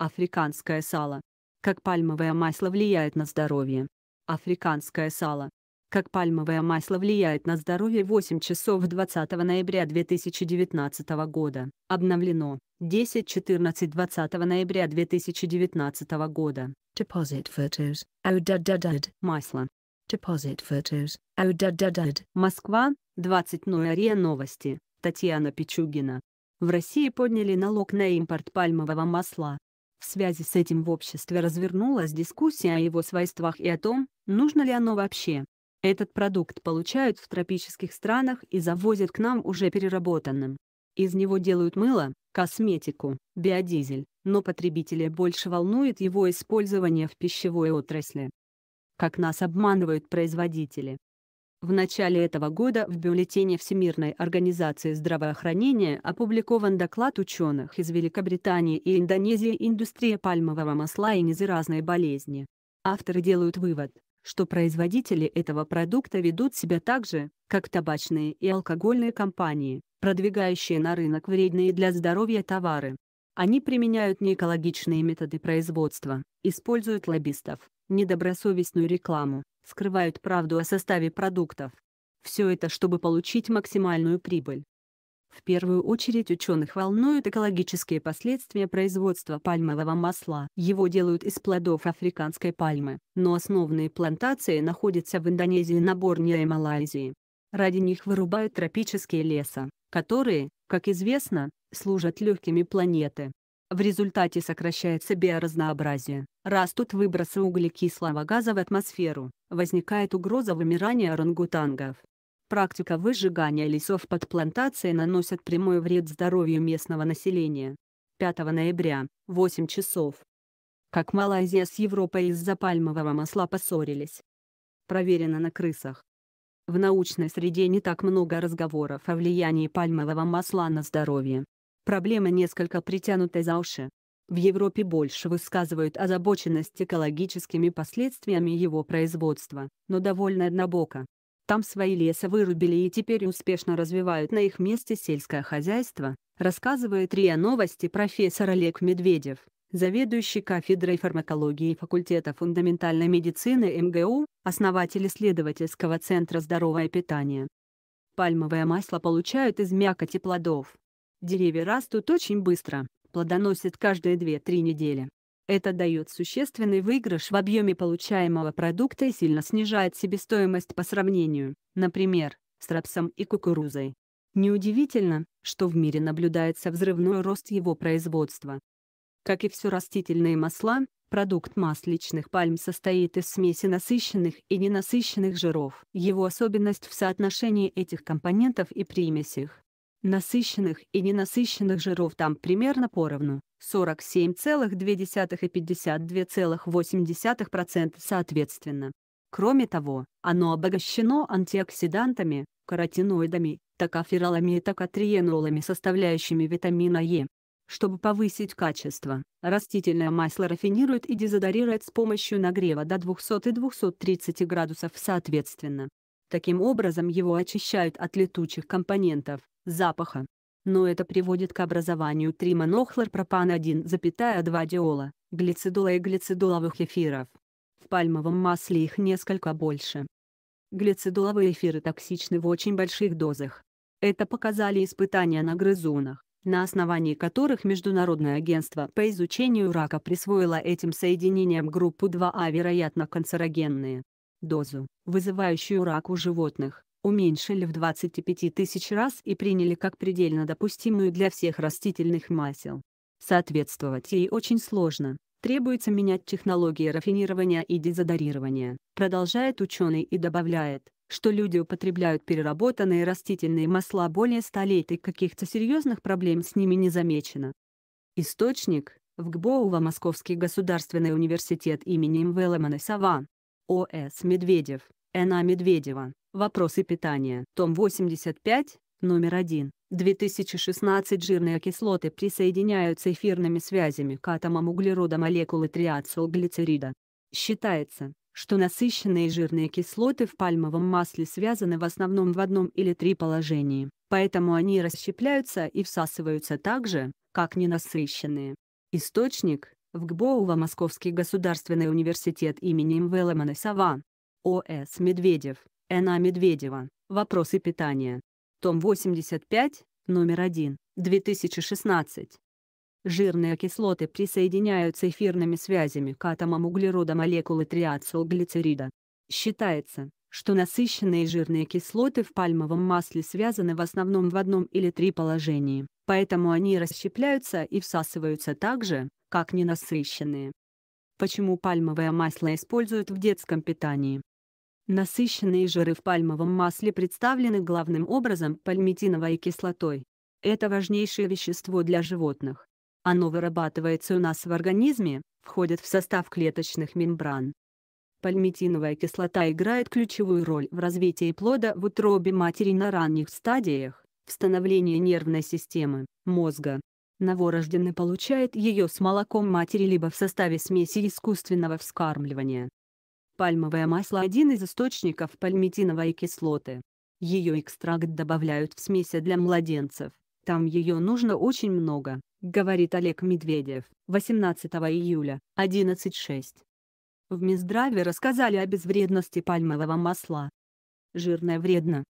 Африканское сало. Как пальмовое масло влияет на здоровье. Африканское сало. Как пальмовое масло влияет на здоровье 8 часов 20 ноября 2019 года. Обновлено. 10-14-20 ноября 2019 года. Deposit photos. Аудададад. Oh, масло. Deposit photos. Аудададад. Oh, Москва. 20 ноября новости. Татьяна Пичугина. В России подняли налог на импорт пальмового масла. В связи с этим в обществе развернулась дискуссия о его свойствах и о том, нужно ли оно вообще. Этот продукт получают в тропических странах и завозят к нам уже переработанным. Из него делают мыло, косметику, биодизель, но потребителя больше волнует его использование в пищевой отрасли. Как нас обманывают производители. В начале этого года в бюллетене Всемирной организации здравоохранения опубликован доклад ученых из Великобритании и Индонезии «Индустрия пальмового масла и незаразные болезни». Авторы делают вывод, что производители этого продукта ведут себя так же, как табачные и алкогольные компании, продвигающие на рынок вредные для здоровья товары. Они применяют неэкологичные методы производства, используют лоббистов, недобросовестную рекламу, скрывают правду о составе продуктов. Все это, чтобы получить максимальную прибыль. В первую очередь ученых волнуют экологические последствия производства пальмового масла. Его делают из плодов африканской пальмы, но основные плантации находятся в Индонезии на Борнео и Малайзии. Ради них вырубают тропические леса, которые, как известно, служат легкими планеты. В результате сокращается биоразнообразие, растут выбросы углекислого газа в атмосферу, возникает угроза вымирания орангутангов. Практика выжигания лесов под плантацией наносит прямой вред здоровью местного населения. 5 ноября, 8 часов. Как Малайзия с Европой из-за пальмового масла поссорились. Проверено на крысах. В научной среде не так много разговоров о влиянии пальмового масла на здоровье, Проблема несколько притянута за уши. В Европе больше высказывают озабоченность экологическими последствиями его производства, но довольно однобоко. Там свои леса вырубили и теперь успешно развивают на их месте сельское хозяйство, рассказывает РИА Новости профессор Олег Медведев, заведующий кафедрой фармакологии факультета фундаментальной медицины МГУ, основатель исследовательского центра «Здоровое питание». Пальмовое масло получают из мякоти плодов, Деревья растут очень быстро, плодоносят каждые 2-3 недели. Это дает существенный выигрыш в объеме получаемого продукта и сильно снижает себестоимость по сравнению, например, с рапсом и кукурузой. Неудивительно, что в мире наблюдается взрывной рост его производства. Как и все растительные масла, продукт масличных пальм состоит из смеси насыщенных и ненасыщенных жиров. Его особенность в соотношении этих компонентов и примесях насыщенных и ненасыщенных жиров там примерно поровну, 47,2 и 52,8% соответственно. Кроме того, оно обогащено антиоксидантами, каротиноидами, токоферолами и токотриенолами, составляющими витамина Е. Чтобы повысить качество, растительное масло рафинирует и дезодорирует с помощью нагрева до 200 и 230 градусов соответственно. Таким образом его очищают от летучих компонентов, запаха. Но это приводит к образованию тримонохлорпропана 1,2 диола, глицидола и глицидоловых эфиров. В пальмовом масле их несколько больше. Глицидоловые эфиры токсичны в очень больших дозах. Это показали испытания на грызунах, на основании которых Международное агентство по изучению рака присвоило этим соединениям группу 2А а, вероятно канцерогенные дозу, вызывающую рак у животных, уменьшили в 25 тысяч раз и приняли как предельно допустимую для всех растительных масел. Соответствовать ей очень сложно, требуется менять технологии рафинирования и дезодорирования, продолжает ученый и добавляет, что люди употребляют переработанные растительные масла более 100 лет и каких-то серьезных проблем с ними не замечено. Источник – ВГБОУВА Московский государственный университет имени МВЛ Манасова, о.С. Медведев, Н.А. Медведева. Вопросы питания. Том 85, номер 1. 2016 жирные кислоты присоединяются эфирными связями к атомам углерода молекулы триацилглицерида. Считается, что насыщенные жирные кислоты в пальмовом масле связаны в основном в одном или три положении, поэтому они расщепляются и всасываются так же, как ненасыщенные. Источник в ГБОУВа Московский государственный университет имени МВ Ломана О.С. Медведев, Н.А. Медведева, «Вопросы питания». Том 85, номер 1, 2016. Жирные кислоты присоединяются эфирными связями к атомам углерода молекулы триацилглицерида. Считается, что насыщенные жирные кислоты в пальмовом масле связаны в основном в одном или три положении, поэтому они расщепляются и всасываются также как ненасыщенные. Почему пальмовое масло используют в детском питании? Насыщенные жиры в пальмовом масле представлены главным образом пальмитиновой кислотой. Это важнейшее вещество для животных. Оно вырабатывается у нас в организме, входит в состав клеточных мембран. Пальмитиновая кислота играет ключевую роль в развитии плода в утробе матери на ранних стадиях, в становлении нервной системы, мозга, Новорожденный получает ее с молоком матери либо в составе смеси искусственного вскармливания. Пальмовое масло – один из источников пальмитиновой кислоты. Ее экстракт добавляют в смеси для младенцев. Там ее нужно очень много, говорит Олег Медведев, 18 июля, 11.6. В Минздраве рассказали о безвредности пальмового масла. Жирное вредно.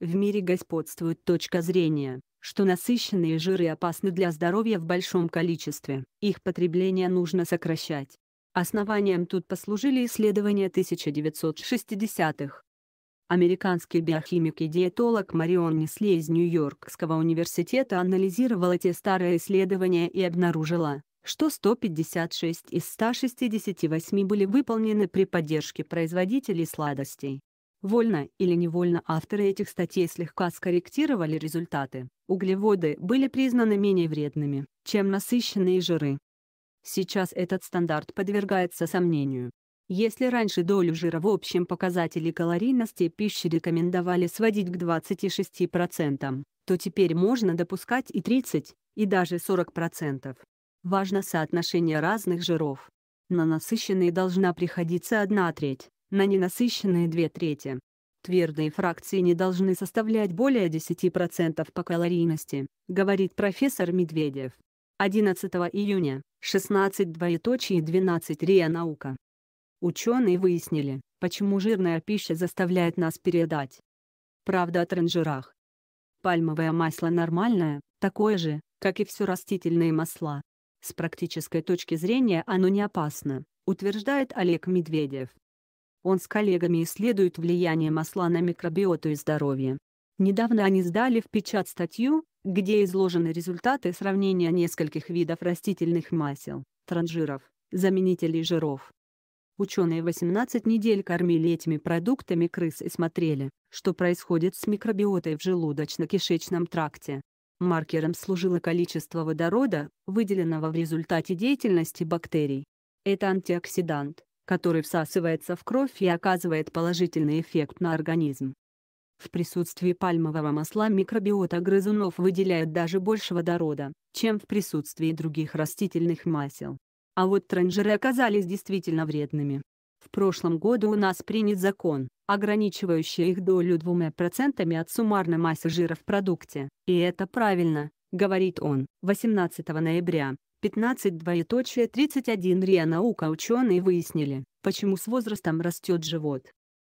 В мире господствует точка зрения, что насыщенные жиры опасны для здоровья в большом количестве. Их потребление нужно сокращать. Основанием тут послужили исследования 1960-х. Американский биохимик и диетолог Марион Несли из Нью-Йоркского университета анализировала те старые исследования и обнаружила, что 156 из 168 были выполнены при поддержке производителей сладостей. Вольно или невольно авторы этих статей слегка скорректировали результаты. Углеводы были признаны менее вредными, чем насыщенные жиры. Сейчас этот стандарт подвергается сомнению. Если раньше долю жира в общем показателе калорийности пищи рекомендовали сводить к 26%, то теперь можно допускать и 30, и даже 40%. Важно соотношение разных жиров. На насыщенные должна приходиться одна треть, на ненасыщенные две трети. Твердые фракции не должны составлять более 10% по калорийности, говорит профессор Медведев. 11 июня, 16 двоеточие 12 РИА наука. Ученые выяснили, почему жирная пища заставляет нас передать. Правда о транжирах. Пальмовое масло нормальное, такое же, как и все растительные масла. С практической точки зрения оно не опасно, утверждает Олег Медведев. Он с коллегами исследует влияние масла на микробиоту и здоровье. Недавно они сдали в печат статью, где изложены результаты сравнения нескольких видов растительных масел, транжиров, заменителей жиров. Ученые 18 недель кормили этими продуктами крыс и смотрели, что происходит с микробиотой в желудочно-кишечном тракте. Маркером служило количество водорода, выделенного в результате деятельности бактерий. Это антиоксидант, который всасывается в кровь и оказывает положительный эффект на организм. В присутствии пальмового масла микробиота грызунов выделяет даже больше водорода, чем в присутствии других растительных масел. А вот транжиры оказались действительно вредными. В прошлом году у нас принят закон, ограничивающий их долю двумя процентами от суммарной массы жира в продукте, и это правильно, говорит он. 18 ноября 15 двоеточие 31 РИА наука ученые выяснили, почему с возрастом растет живот.